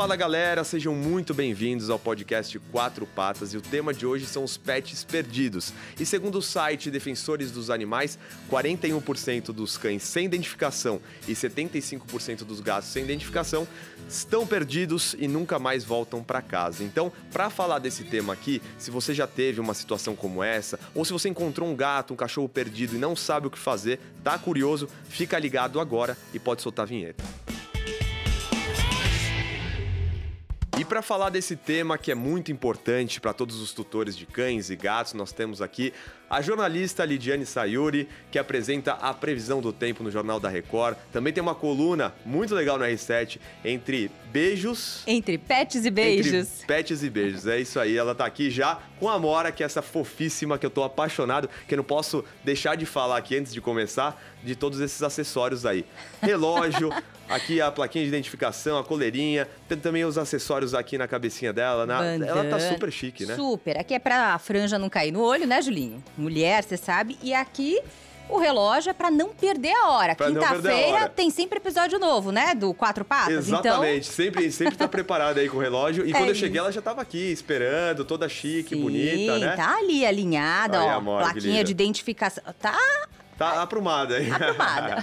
Fala galera, sejam muito bem-vindos ao podcast Quatro Patas e o tema de hoje são os pets perdidos. E segundo o site Defensores dos Animais, 41% dos cães sem identificação e 75% dos gatos sem identificação estão perdidos e nunca mais voltam para casa. Então, para falar desse tema aqui, se você já teve uma situação como essa, ou se você encontrou um gato, um cachorro perdido e não sabe o que fazer, tá curioso, fica ligado agora e pode soltar a vinheta. E para falar desse tema que é muito importante para todos os tutores de cães e gatos, nós temos aqui a jornalista Lidiane Sayuri, que apresenta a previsão do tempo no Jornal da Record. Também tem uma coluna muito legal no R7 entre beijos. Entre pets e beijos. Entre pets e beijos, é isso aí. Ela tá aqui já com a Mora, que é essa fofíssima que eu tô apaixonado, que eu não posso deixar de falar aqui antes de começar, de todos esses acessórios aí. Relógio, aqui a plaquinha de identificação, a coleirinha, tem também os acessórios aqui na cabecinha dela. Na... Ela tá super chique, né? Super. Aqui é pra a franja não cair no olho, né, Julinho? mulher, você sabe. E aqui o relógio é para não perder a hora. Quinta-feira tem sempre episódio novo, né? Do Quatro Patas. Então Exatamente. Então... Sempre, sempre tá preparado aí com o relógio. E é quando eu cheguei, ela já tava aqui esperando, toda chique, Sim, bonita, né? Tá ali alinhada, Ai, ó. Amor, plaquinha de identificação. Tá Tá aprumada aí. Aprumada.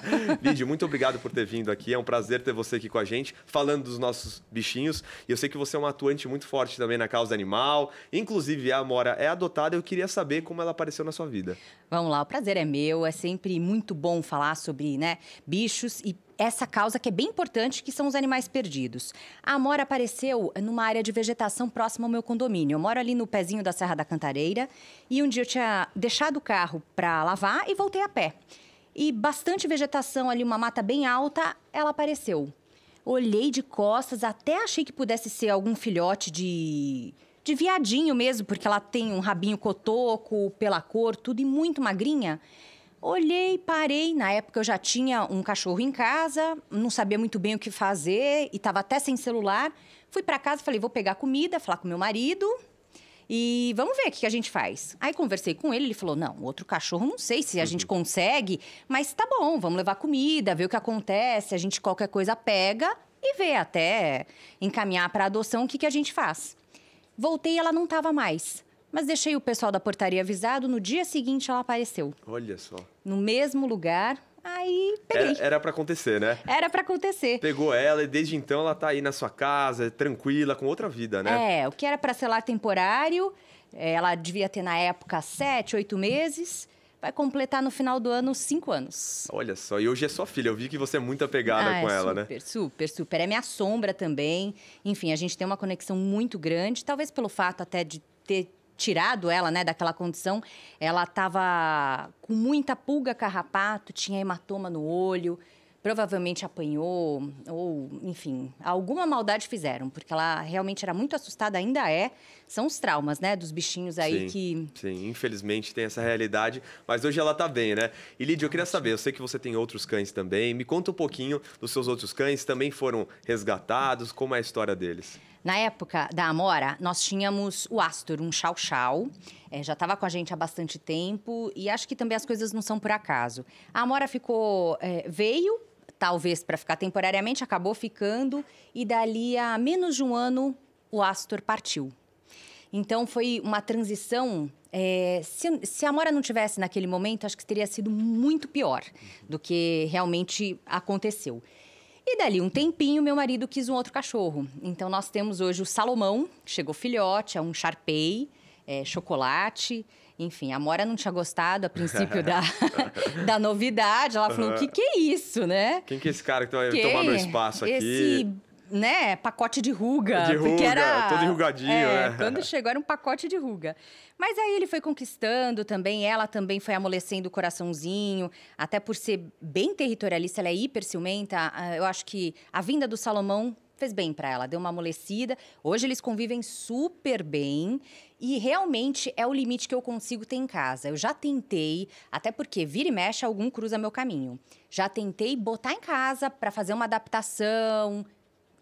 Lid, muito obrigado por ter vindo aqui. É um prazer ter você aqui com a gente, falando dos nossos bichinhos. E eu sei que você é uma atuante muito forte também na causa animal. Inclusive, a Amora é adotada. Eu queria saber como ela apareceu na sua vida. Vamos lá, o prazer é meu. É sempre muito bom falar sobre né, bichos e essa causa que é bem importante, que são os animais perdidos. A Amora apareceu numa área de vegetação próxima ao meu condomínio. Eu moro ali no pezinho da Serra da Cantareira e um dia eu tinha deixado o carro para lavar e voltei a pé. E bastante vegetação ali, uma mata bem alta, ela apareceu. Olhei de costas, até achei que pudesse ser algum filhote de de viadinho mesmo, porque ela tem um rabinho cotoco, pela cor, tudo e muito magrinha. Olhei, parei. Na época eu já tinha um cachorro em casa, não sabia muito bem o que fazer e estava até sem celular. Fui para casa, falei: vou pegar comida, falar com meu marido e vamos ver o que a gente faz. Aí conversei com ele, ele falou: não, outro cachorro não sei se a uhum. gente consegue, mas tá bom, vamos levar comida, ver o que acontece, a gente qualquer coisa pega e vê até encaminhar para adoção o que, que a gente faz. Voltei, ela não estava mais. Mas deixei o pessoal da portaria avisado, no dia seguinte ela apareceu. Olha só. No mesmo lugar, Aí peguei. Era para acontecer, né? Era para acontecer. Pegou ela e desde então ela tá aí na sua casa, tranquila, com outra vida, né? É, o que era para ser lá temporário, é, ela devia ter na época sete, oito meses. Vai completar no final do ano cinco anos. Olha só, e hoje é sua filha. Eu vi que você é muito apegada ah, com é ela, super, né? Super, super, super. É minha sombra também. Enfim, a gente tem uma conexão muito grande, talvez pelo fato até de ter tirado ela, né, daquela condição, ela estava com muita pulga carrapato, tinha hematoma no olho, provavelmente apanhou ou, enfim, alguma maldade fizeram, porque ela realmente era muito assustada, ainda é. São os traumas, né, dos bichinhos aí sim, que Sim, infelizmente tem essa realidade, mas hoje ela tá bem, né? E Lídia, eu queria saber, eu sei que você tem outros cães também, me conta um pouquinho dos seus outros cães, também foram resgatados, como é a história deles? Na época da Amora, nós tínhamos o Astor, um chau-chau. É, já estava com a gente há bastante tempo e acho que também as coisas não são por acaso. A Amora ficou, é, veio, talvez para ficar temporariamente, acabou ficando e dali a menos de um ano o Astor partiu. Então foi uma transição. É, se, se, a Amora não tivesse naquele momento, acho que teria sido muito pior do que realmente aconteceu. E dali um tempinho, meu marido quis um outro cachorro. Então nós temos hoje o Salomão, que chegou filhote, é um Sharpei, é, chocolate. Enfim, a Mora não tinha gostado a princípio da, da novidade. Ela falou: o que, que é isso, né? Quem que é esse cara que vai tá que? tomar espaço aqui? Esse né, pacote de ruga. De ruga, era, todo enrugadinho. É, né? Quando chegou era um pacote de ruga. Mas aí ele foi conquistando também, ela também foi amolecendo o coraçãozinho, até por ser bem territorialista, ela é hiper ciumenta. Eu acho que a vinda do Salomão fez bem para ela, deu uma amolecida. Hoje eles convivem super bem e realmente é o limite que eu consigo ter em casa. Eu já tentei, até porque vira e mexe algum cruza meu caminho. Já tentei botar em casa para fazer uma adaptação,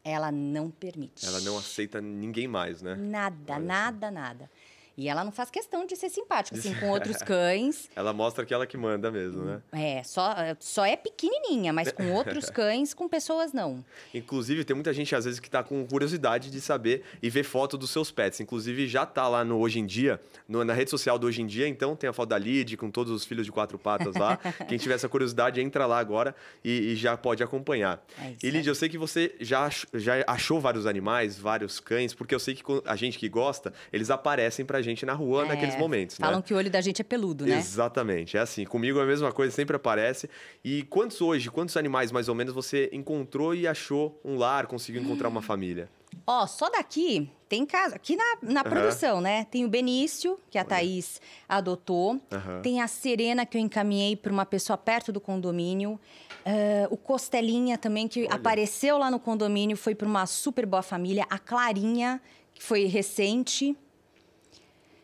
ela não permite. Ela não aceita ninguém mais, né? Nada, Olha nada, assim. nada. E ela não faz questão de ser simpática, assim, com outros cães. ela mostra que ela que manda mesmo, né? É, só, eh, só é pequenininha, mas com outros cães, com pessoas não. Inclusive, tem muita gente, às vezes, que está com curiosidade de saber e ver foto dos seus pets. Inclusive, já tá lá no Hoje em Dia, no, na rede social do Hoje em Dia, então tem a foto da Lid com todos os filhos de quatro patas lá. Quem tiver essa curiosidade, entra lá agora e, e já pode acompanhar. É e, Lid, eu sei que você já, já achou vários animais, vários cães, porque eu sei que a gente que gosta, eles aparecem pra gente na rua é, naqueles momentos. Né? Falam né? que o olho da gente é peludo, né? Exatamente. É assim. Comigo é a mesma coisa, sempre aparece. E quantos hoje, quantos animais mais ou menos você encontrou e achou um lar, conseguiu encontrar uma família? Ó, oh, só daqui tem casa. Aqui na, na uhum. produção, né? Tem o Benício, que a Olha. Thaís adotou. Uhum. Tem a Serena, que eu encaminhei para uma pessoa perto do condomínio. Uh, o Costelinha também, que Olha. apareceu lá no condomínio, foi para uma super boa família. A Clarinha, que foi recente.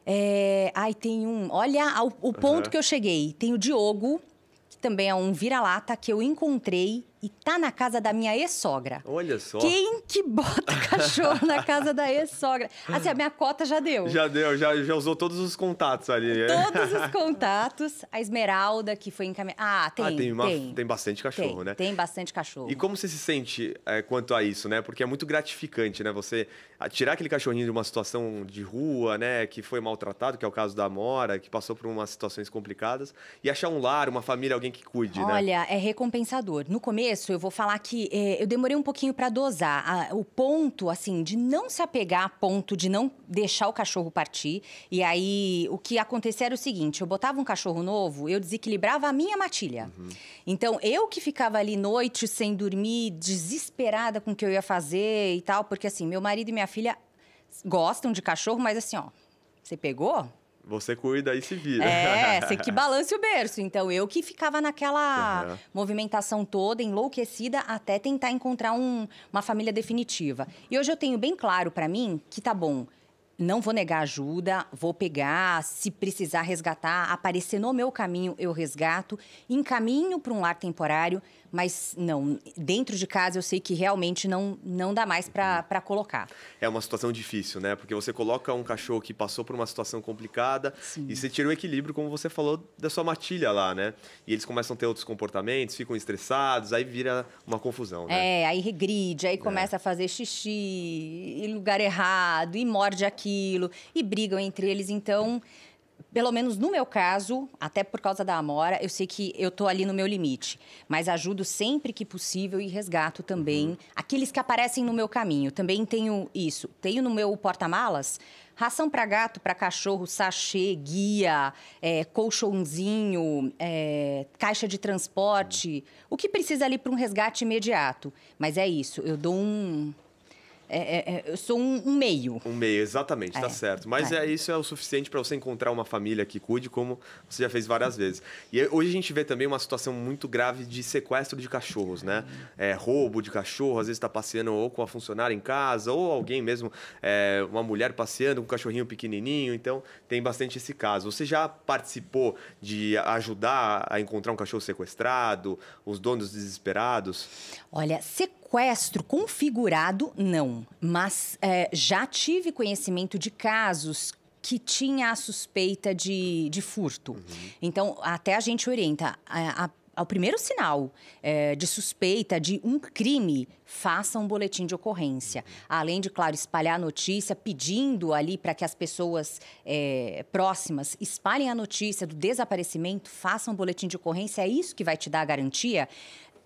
É, ai, tem um. Olha o ponto uhum. que eu cheguei. Tem o Diogo, que também é um vira-lata que eu encontrei e tá na casa da minha ex-sogra. Olha só. Quem que bota cachorro na casa da ex-sogra? Assim, a minha cota já deu. Já deu, já, já usou todos os contatos ali. Né? Todos os contatos. A Esmeralda, que foi encaminhada. Ah, ah, tem, ah, tem, uma... tem. tem bastante cachorro, tem, né? Tem bastante cachorro. E como você se sente é, quanto a isso, né? Porque é muito gratificante, né? Você tirar aquele cachorrinho de uma situação de rua, né? Que foi maltratado, que é o caso da Amora, que passou por umas situações complicadas. E achar um lar, uma família, alguém que cuide, Olha, né? Olha, é recompensador. No começo, começo, eu vou falar que é, eu demorei um pouquinho para dosar a, o ponto, assim, de não se apegar a ponto de não deixar o cachorro partir. E aí, o que acontecia era o seguinte: eu botava um cachorro novo, eu desequilibrava a minha matilha. Uhum. Então, eu que ficava ali noite sem dormir, desesperada com o que eu ia fazer e tal, porque assim, meu marido e minha filha gostam de cachorro, mas assim, ó, você pegou? Você cuida e se vira. É, você que balance o berço. Então, eu que ficava naquela uhum. movimentação toda, enlouquecida, até tentar encontrar um, uma família definitiva. E hoje eu tenho bem claro para mim que tá bom, não vou negar ajuda, vou pegar, se precisar resgatar, aparecer no meu caminho, eu resgato, encaminho para um lar temporário, mas não, dentro de casa eu sei que realmente não, não dá mais para colocar. É uma situação difícil, né? Porque você coloca um cachorro que passou por uma situação complicada Sim. e você tira o equilíbrio, como você falou, da sua matilha lá, né? E eles começam a ter outros comportamentos, ficam estressados, aí vira uma confusão, né? É, aí regride, aí começa é. a fazer xixi, em lugar errado, e morde aquilo, e brigam entre eles, então pelo menos no meu caso, até por causa da Amora, eu sei que eu tô ali no meu limite. Mas ajudo sempre que possível e resgato também uhum. aqueles que aparecem no meu caminho. Também tenho isso. Tenho no meu porta-malas ração para gato, para cachorro, sachê, guia, é, colchãozinho, é, caixa de transporte. Uhum. O que precisa ali para um resgate imediato. Mas é isso. Eu dou um é, é, é, eu sou um, um, meio. Um meio, exatamente, tá é, tá certo. Mas é. isso é o suficiente para você encontrar uma família que cuide, como você já fez várias vezes. E hoje a gente vê também uma situação muito grave de sequestro de cachorros, né? É, roubo de cachorro, às vezes está passeando ou com a funcionária em casa, ou alguém mesmo, é, uma mulher passeando com um cachorrinho pequenininho. Então, tem bastante esse caso. Você já participou de ajudar a encontrar um cachorro sequestrado, os donos desesperados? Olha, sequestro sequestro configurado, não. Mas é, já tive conhecimento de casos que tinha a suspeita de, de furto. Uhum. Então, até a gente orienta. A, a, ao primeiro sinal é, de suspeita de um crime, faça um boletim de ocorrência. Uhum. Além de, claro, espalhar a notícia, pedindo ali para que as pessoas é, próximas espalhem a notícia do desaparecimento, façam um boletim de ocorrência. É isso que vai te dar a garantia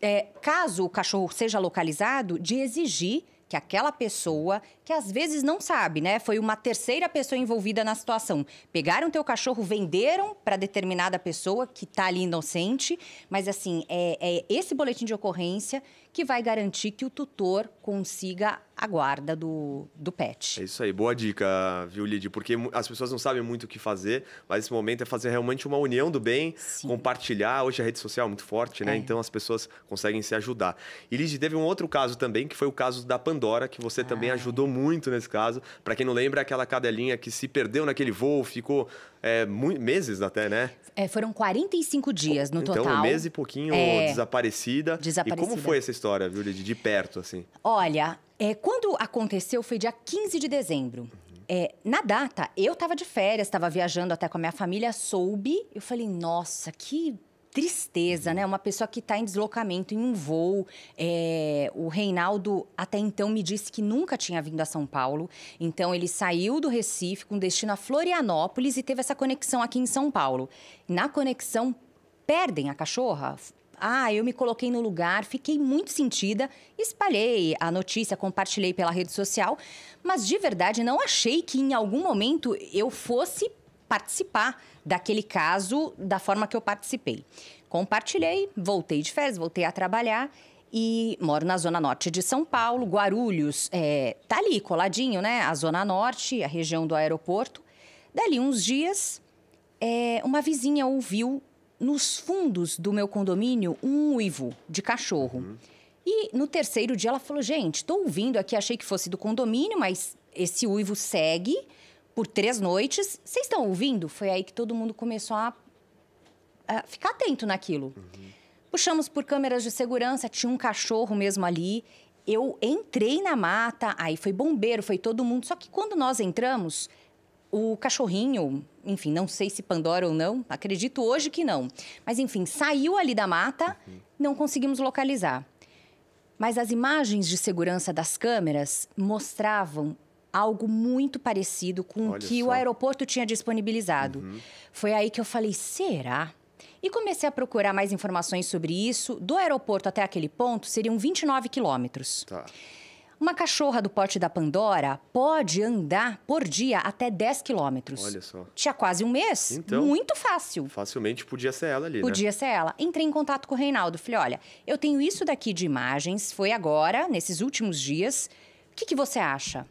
é, caso o cachorro seja localizado, de exigir que aquela pessoa, que às vezes não sabe, né? Foi uma terceira pessoa envolvida na situação. Pegaram teu cachorro, venderam para determinada pessoa que está ali inocente, mas assim, é, é esse boletim de ocorrência que vai garantir que o tutor consiga a guarda do, do pet. É isso aí, boa dica, viu, Lid? Porque as pessoas não sabem muito o que fazer, mas esse momento é fazer realmente uma união do bem, Sim. compartilhar. Hoje a rede social é muito forte, né? É. Então as pessoas conseguem se ajudar. E Lid, teve um outro caso também, que foi o caso da Pandora, que você ah. também ajudou muito nesse caso. Para quem não lembra, é aquela cadelinha que se perdeu naquele voo, ficou é, meses até, né? É, foram 45 dias no total. Então, um mês e pouquinho é... desaparecida. Desaparecida. E como foi essa história, viu, De perto, assim. Olha, é, quando aconteceu foi dia 15 de dezembro. É, na data, eu estava de férias, estava viajando até com a minha família, soube. Eu falei, nossa, que tristeza, né? Uma pessoa que está em deslocamento em um voo. É, o Reinaldo até então me disse que nunca tinha vindo a São Paulo. Então ele saiu do Recife com destino a Florianópolis e teve essa conexão aqui em São Paulo. Na conexão perdem a cachorra. Ah, eu me coloquei no lugar, fiquei muito sentida, espalhei a notícia, compartilhei pela rede social, mas de verdade não achei que em algum momento eu fosse participar daquele caso da forma que eu participei. Compartilhei, voltei de férias, voltei a trabalhar e moro na zona norte de São Paulo, Guarulhos, é, tá ali coladinho, né? A zona norte, a região do aeroporto. Dali uns dias, é, uma vizinha ouviu nos fundos do meu condomínio um uivo de cachorro. Uhum. E no terceiro dia ela falou: gente, tô ouvindo aqui, achei que fosse do condomínio, mas esse uivo segue por três noites. Vocês estão ouvindo? Foi aí que todo mundo começou a, a ficar atento naquilo. Uhum. Puxamos por câmeras de segurança, tinha um cachorro mesmo ali. Eu entrei na mata, aí foi bombeiro, foi todo mundo. Só que quando nós entramos, o cachorrinho, enfim, não sei se Pandora ou não, acredito hoje que não. Mas enfim, saiu ali da mata, uhum. não conseguimos localizar. Mas as imagens de segurança das câmeras mostravam algo muito parecido com o que só. o aeroporto tinha disponibilizado. Uhum. Foi aí que eu falei: será? E comecei a procurar mais informações sobre isso. Do aeroporto até aquele ponto seriam 29 quilômetros. Tá. Uma cachorra do porte da Pandora pode andar por dia até 10 quilômetros. Olha só. Tinha quase um mês. Então, muito fácil. Facilmente podia ser ela ali, né? Podia né? ser ela. Entrei em contato com o Reinaldo. Falei, olha, eu tenho isso daqui de imagens, foi agora, nesses últimos dias. O que, que você acha?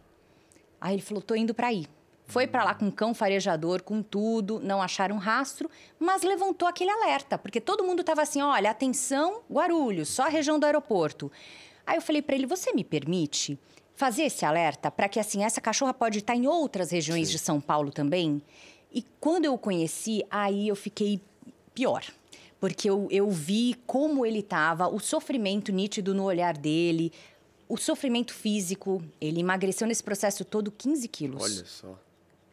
Aí ele falou: tô indo para aí. Foi para lá com cão farejador, com tudo, não acharam rastro, mas levantou aquele alerta, porque todo mundo estava assim: olha, atenção, Guarulhos, só a região do aeroporto. Aí eu falei para ele: você me permite fazer esse alerta para que assim essa cachorra pode estar tá em outras regiões Sim. de São Paulo também? E quando eu o conheci, aí eu fiquei pior porque eu, eu vi como ele estava, o sofrimento nítido no olhar dele, o sofrimento físico, ele emagreceu nesse processo todo 15 quilos. Olha só.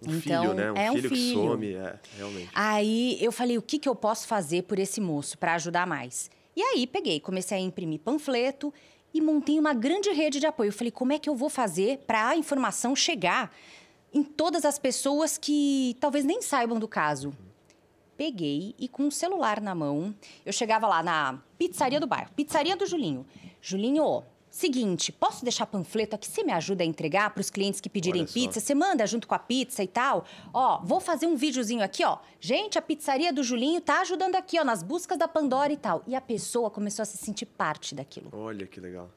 Um então, filho, né? Um, é filho, um filho que some, é, realmente. Aí eu falei, o que, que eu posso fazer por esse moço para ajudar mais? E aí peguei, comecei a imprimir panfleto e montei uma grande rede de apoio. Eu falei, como é que eu vou fazer para a informação chegar em todas as pessoas que talvez nem saibam do caso? Peguei e com o um celular na mão, eu chegava lá na pizzaria do bairro, pizzaria do Julinho. Julinho, Seguinte, posso deixar panfleto aqui? Você me ajuda a entregar para os clientes que pedirem pizza? Você manda junto com a pizza e tal? Ó, vou fazer um videozinho aqui, ó. Gente, a pizzaria do Julinho tá ajudando aqui, ó, nas buscas da Pandora e tal. E a pessoa começou a se sentir parte daquilo. Olha que legal.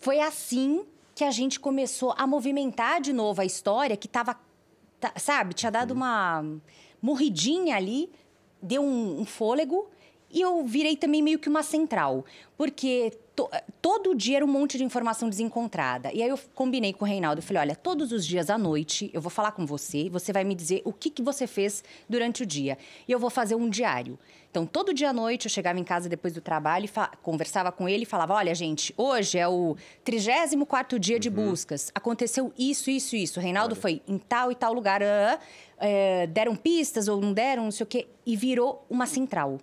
Foi assim que a gente começou a movimentar de novo a história que tava, tá, sabe, tinha dado uhum. uma morridinha ali, deu um, um fôlego. E eu virei também meio que uma central, porque To, eh, todo dia era um monte de informação desencontrada. E aí eu combinei com o Reinaldo, eu falei, olha, todos os dias à noite eu vou falar com você, você vai me dizer o que, que você fez durante o dia. E eu vou fazer um diário. Então, todo dia à noite eu chegava em casa depois do trabalho e conversava com ele e falava, olha, gente, hoje é o 34 quarto dia uhum. de buscas, aconteceu isso, isso, isso. O Reinaldo olha. foi em tal e tal lugar, eh, deram pistas ou não deram, não sei o quê, e virou uma central.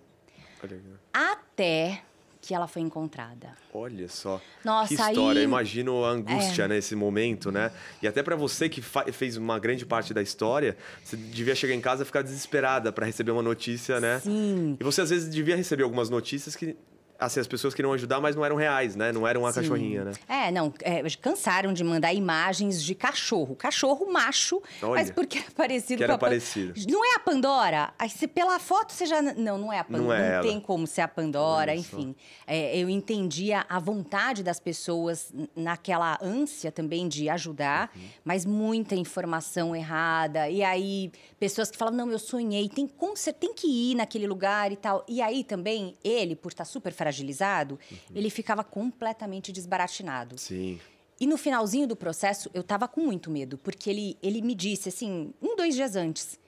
Até que ela foi encontrada. Olha só. Nossa, que história. Aí... Imagino a angústia é. nesse né, momento, né? E até para você que fez uma grande parte da história, você devia chegar em casa e ficar desesperada para receber uma notícia, né? Sim. E você às vezes devia receber algumas notícias que assim, as pessoas queriam ajudar, mas não eram reais, né? Não eram a Sim. cachorrinha, né? É, não, é, cansaram de mandar imagens de cachorro. Cachorro macho, Olha, mas porque era parecido que era com a parecido. Pan... Não é a Pandora? Aí, se pela foto você já... Não, não é a Pandora. Não, é não tem como ser a Pandora, enfim. É, eu entendia a vontade das pessoas naquela ânsia também de ajudar, uhum. mas muita informação errada. E aí, pessoas que falam, não, eu sonhei, tem, você tem que ir naquele lugar e tal. E aí também, ele, por estar super frágil, fragilizado, uhum. ele ficava completamente desbaratinado. Sim. E no finalzinho do processo, eu estava com muito medo, porque ele, ele me disse, assim, um, dois dias antes,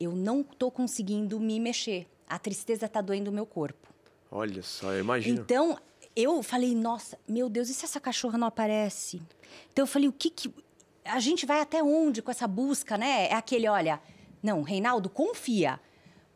eu não tô conseguindo me mexer. A tristeza está doendo o meu corpo. Olha só, eu imagino. Então, eu falei, nossa, meu Deus, e se essa cachorra não aparece? Então, eu falei, o que que... A gente vai até onde com essa busca, né? É aquele, olha... Não, Reinaldo, confia.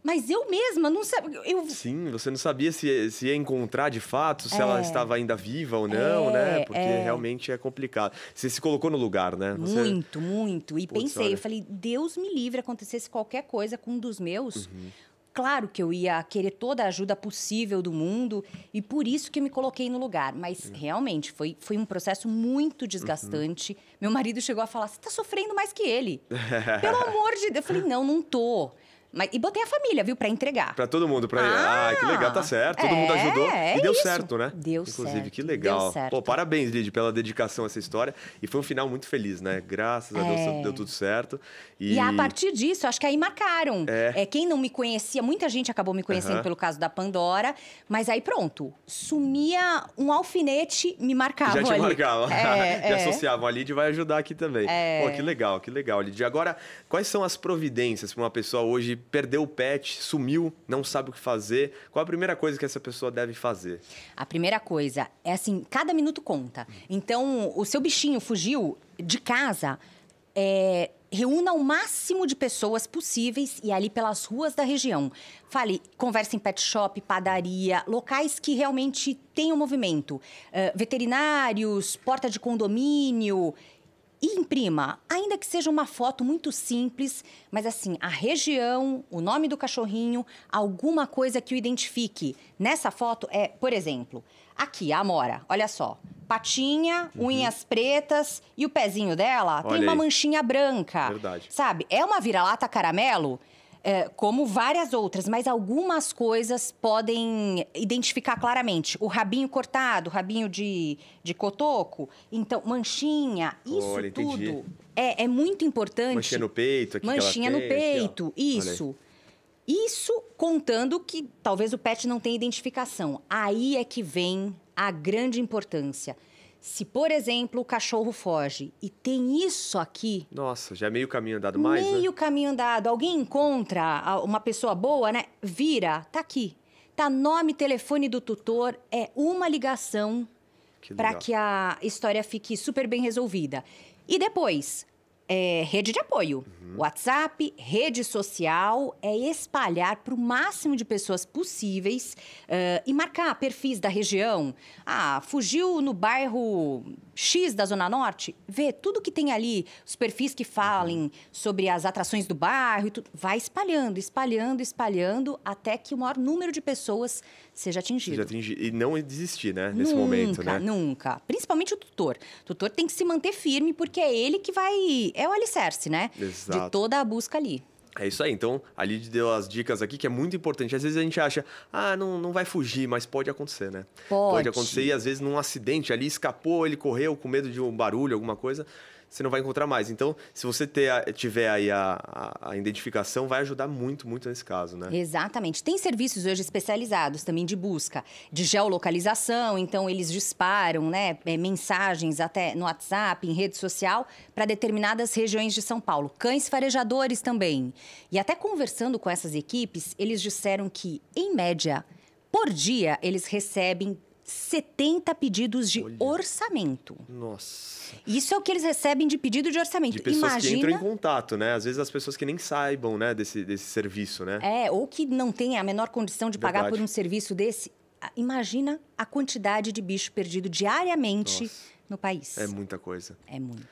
Mas eu mesma não sabia. Eu... Sim, você não sabia se, se ia encontrar de fato, se é. ela estava ainda viva ou não, né? é, né? Porque é. realmente é complicado. Você se colocou no lugar, né? Você... Muito, muito. E Putz, pensei, olha... eu falei, Deus me livre acontecesse qualquer coisa com um dos meus. Uhum. Claro que eu ia querer toda a ajuda possível do mundo e por isso que me coloquei no lugar. Mas uhum. realmente foi, foi um processo muito uhum. desgastante. Uhum. Meu marido chegou a falar: você está sofrendo mais que ele. Pelo amor de Deus. Eu falei: não, não tô. Mas, e botei a família, viu, para entregar. Para todo mundo, para ah, ah, que legal, tá certo. Todo é, mundo ajudou é e deu isso. certo, né? Deu Inclusive, certo. Inclusive, que legal. Pô, parabéns, Lid, pela dedicação a essa história e foi um final muito feliz, né? Graças é. a Deus é. deu tudo certo. E... e... a partir disso, acho que aí marcaram. É. é quem não me conhecia, muita gente acabou me conhecendo uhum. pelo caso da Pandora, mas aí pronto, sumia um alfinete, me marcava Já te ali. marcava. É, é, associavam a Lid vai ajudar aqui também. Pô, que legal, que legal, Lid. Agora, quais são as providências para uma pessoa hoje perdeu o pet, sumiu, não sabe o que fazer. Qual a primeira coisa que essa pessoa deve fazer? A primeira coisa é assim, cada minuto conta. Então, o seu bichinho fugiu de casa, é, reúna o máximo de pessoas possíveis e ali pelas ruas da região. Fale, converse em pet shop, padaria, locais que realmente tenham movimento. Uh, veterinários, porta de condomínio, e imprima, ainda que seja uma foto muito simples, mas assim, a região, o nome do cachorrinho, alguma coisa que o identifique. Nessa foto é, por exemplo, aqui, a Amora, olha só. Patinha, uhum. unhas pretas e o pezinho dela olha tem uma aí. manchinha branca. Verdade. Sabe? É uma vira-lata caramelo? É, como várias outras, mas algumas coisas podem identificar claramente. O rabinho cortado, rabinho de, de cotoco, então, manchinha, isso Olha, tudo é, é, muito importante. Manchinha no peito, aqui Manchinha no tem, peito, aqui, isso. Isso contando que talvez o pet não tenha identificação. Aí é que vem a grande importância se, por exemplo, o cachorro foge e tem isso aqui. Nossa, já é meio caminho andado mais? Né? Meio né? caminho andado. Alguém encontra uma pessoa boa, né? Vira, tá aqui. Tá nome, telefone do tutor, é uma ligação para que a história fique super bem resolvida. E depois, é, rede de apoio. Uhum. WhatsApp, rede social, é espalhar para o máximo de pessoas possíveis uh, e marcar perfis da região. Ah, fugiu no bairro X da Zona Norte? Vê tudo que tem ali, os perfis que falem uhum. sobre as atrações do bairro e tudo. Vai espalhando, espalhando, espalhando, até que o maior número de pessoas seja atingido. Seja atingido. E não desistir, né? Nesse nunca, momento, né? Nunca, nunca. Principalmente o tutor. O tutor tem que se manter firme, porque é ele que vai é o alicerce, né? Exato. De toda a busca ali. É isso aí. Então, a Lid deu as dicas aqui que é muito importante. Às vezes a gente acha, ah, não, não vai fugir, mas pode acontecer, né? Pode. pode acontecer e às vezes num acidente ali escapou, ele correu com medo de um barulho, alguma coisa você não vai encontrar mais. Então, se você ter, tiver aí a, a, a, identificação, vai ajudar muito, muito nesse caso, né? Exatamente. Tem serviços hoje especializados também de busca, de geolocalização, então eles disparam né, é, mensagens até no WhatsApp, em rede social, para determinadas regiões de São Paulo. Cães farejadores também. E até conversando com essas equipes, eles disseram que, em média, por dia, eles recebem 70 pedidos de Olha. orçamento. Nossa. Isso é o que eles recebem de pedido de orçamento. De pessoas Imagina... que entram em contato, né? Às vezes as pessoas que nem saibam, né, desse, desse serviço, né? É, ou que não têm a menor condição de Verdade. pagar por um serviço desse. Ah, imagina a quantidade de bicho perdido diariamente Nossa. no país. É muita coisa. É muito.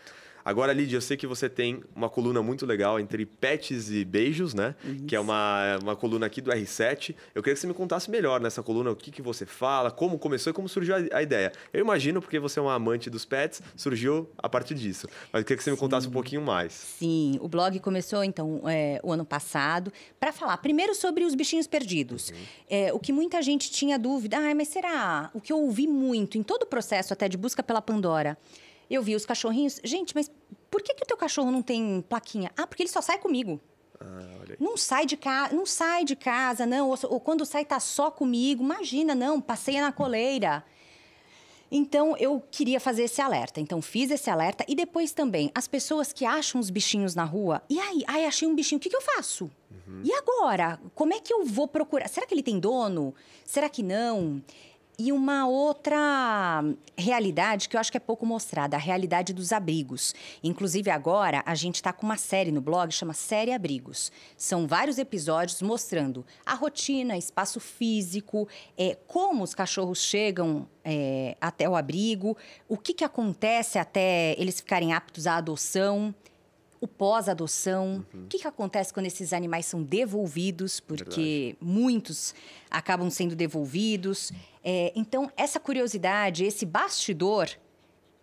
Agora, Lídia, eu sei que você tem uma coluna muito legal entre pets e beijos, né? Isso. Que é uma, uma coluna aqui do R7. Eu queria que você me contasse melhor nessa coluna o que, que você fala, como começou e como surgiu a, a ideia. Eu imagino, porque você é uma amante dos pets, surgiu a partir disso. Mas eu queria que você Sim. me contasse um pouquinho mais. Sim, o blog começou, então, é, o ano passado, para falar primeiro sobre os bichinhos perdidos. Uhum. É, o que muita gente tinha dúvida, ah, mas será? O que eu ouvi muito em todo o processo até de busca pela Pandora. Eu vi os cachorrinhos. Gente, mas por que, que o teu cachorro não tem plaquinha? Ah, porque ele só sai comigo. Ah, não sai de casa, não sai de casa, não. Ou, ou, quando sai tá só comigo. Imagina, não, passeia na coleira. Então eu queria fazer esse alerta. Então fiz esse alerta e depois também as pessoas que acham os bichinhos na rua. E aí, ai, achei um bichinho. O que, que eu faço? Uhum. E agora? Como é que eu vou procurar? Será que ele tem dono? Será que não? E uma outra realidade que eu acho que é pouco mostrada, a realidade dos abrigos. Inclusive, agora a gente está com uma série no blog, chama Série Abrigos. São vários episódios mostrando a rotina, espaço físico, é, como os cachorros chegam é, até o abrigo, o que, que acontece até eles ficarem aptos à adoção o pós-adoção, uhum. o que, que acontece quando esses animais são devolvidos, porque Verdade. muitos acabam sendo devolvidos. É, então, essa curiosidade, esse bastidor,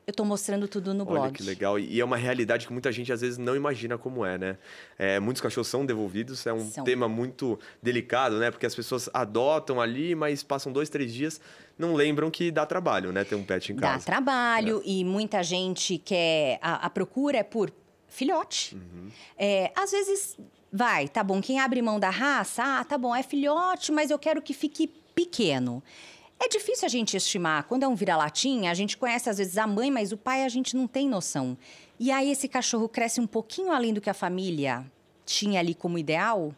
eu estou mostrando tudo no blog Olha, Que legal. E é uma realidade que muita gente às vezes não imagina como é, né? É, muitos cachorros são devolvidos, é um são. tema muito delicado, né? Porque as pessoas adotam ali, mas passam dois, três dias, não lembram que dá trabalho, né? Ter um pet em casa. Dá trabalho é. e muita gente quer. A, a procura é por filhote. Uhum. É, às vezes, vai, tá bom, quem abre mão da raça, ah, tá bom, é filhote, mas eu quero que fique pequeno. É difícil a gente estimar. Quando é um vira-latinha, a gente conhece às vezes a mãe, mas o pai a gente não tem noção. E aí esse cachorro cresce um pouquinho além do que a família tinha ali como ideal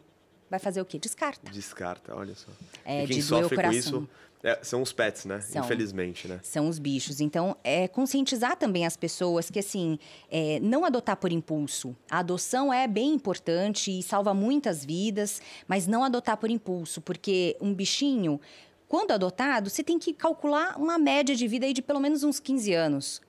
vai fazer o quê? Descarta. Descarta, olha só. É, e quem sofre com isso é, são os pets, né? São, Infelizmente, né? São os bichos. Então, é conscientizar também as pessoas que, assim, é, não adotar por impulso. A adoção é bem importante e salva muitas vidas, mas não adotar por impulso, porque um bichinho quando adotado, você tem que calcular uma média de vida aí de pelo menos uns 15 anos.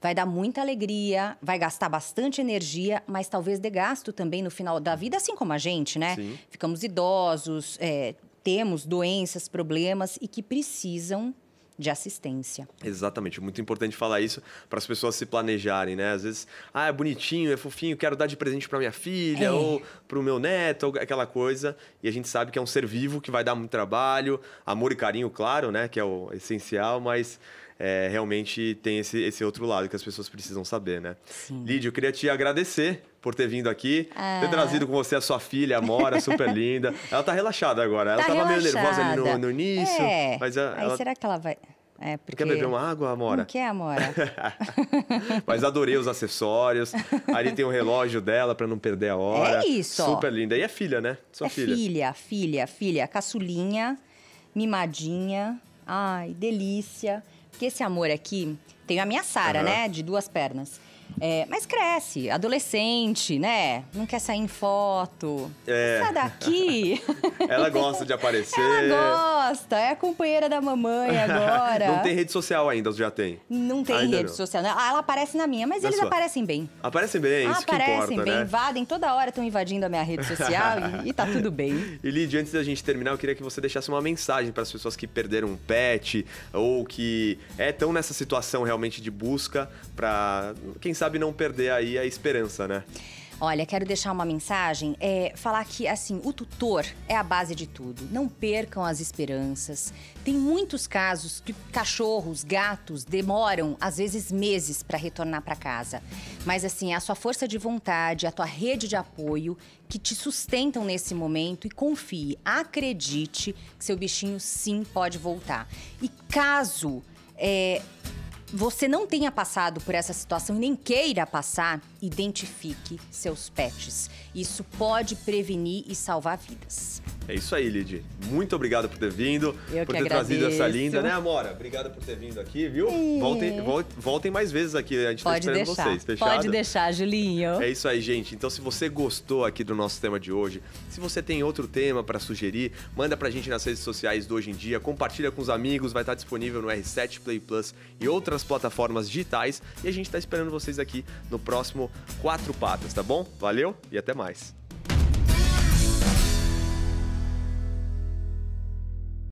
Vai dar muita alegria, vai gastar bastante energia, mas talvez dê gasto também no final da vida, assim como a gente, né? Sim. Ficamos idosos, é, temos doenças, problemas e que precisam de assistência. Exatamente, muito importante falar isso para as pessoas se planejarem, né? Às vezes, ah, é bonitinho, é fofinho, quero dar de presente para minha filha é. ou para o meu neto, ou aquela coisa. E a gente sabe que é um ser vivo que vai dar muito trabalho, amor e carinho, claro, né? Que é o essencial, mas é, realmente tem esse, esse outro lado que as pessoas precisam saber, né? Lídia, eu queria te agradecer por ter vindo aqui, é. ter trazido com você a sua filha, a Mora, super linda. Ela tá relaxada agora. Ela tá tava relaxada. meio nervosa ali no, no início. É. Mas a, Aí ela... será que ela vai... É porque... Quer beber uma água, Amora? que quer, Amora. Mas adorei os acessórios. Ali tem o relógio dela para não perder a hora. É isso. Super linda. E a é filha, né? Sua é filha. Filha, filha, filha. Caçulinha, mimadinha. Ai, delícia. Porque esse amor aqui. tem a minha Sara, uhum. né? De duas pernas. É, mas cresce, adolescente, né? Não quer sair em foto. É. Sai daqui. Ela gosta de aparecer. Ela gosta, é a companheira da mamãe agora. não tem rede social ainda, já tem? Não tem ainda rede não. social. Né? Ah, ela aparece na minha, mas eles aparecem bem. Aparecem bem, ah, isso aparecem que importa, bem, né? invadem, toda hora estão invadindo a minha rede social e, e tá tudo bem. E Lid, antes da gente terminar, eu queria que você deixasse uma mensagem para as pessoas que perderam um pet ou que estão é tão nessa situação realmente de busca para quem sabe não perder aí a esperança, né? Olha, quero deixar uma mensagem, é, falar que assim o tutor é a base de tudo. Não percam as esperanças. Tem muitos casos que cachorros, gatos demoram às vezes meses para retornar para casa. Mas assim, a sua força de vontade, a tua rede de apoio que te sustentam nesse momento e confie, acredite que seu bichinho sim pode voltar. E caso é, você não tenha passado por essa situação e nem queira passar, identifique seus pets. Isso pode prevenir e salvar vidas. É isso aí, Lid. Muito obrigado por ter vindo, Eu por ter agradeço. trazido essa linda, né, Amora? Obrigado por ter vindo aqui, viu? Voltem, voltem mais vezes aqui, a gente tá Pode tá esperando deixar. vocês, fechado? Pode deixar, Julinho. É isso aí, gente. Então, se você gostou aqui do nosso tema de hoje, se você tem outro tema para sugerir, manda pra gente nas redes sociais do Hoje em Dia, compartilha com os amigos, vai estar tá disponível no R7 Play Plus e outras plataformas digitais. E a gente tá esperando vocês aqui no próximo Quatro Patas, tá bom? Valeu e até mais.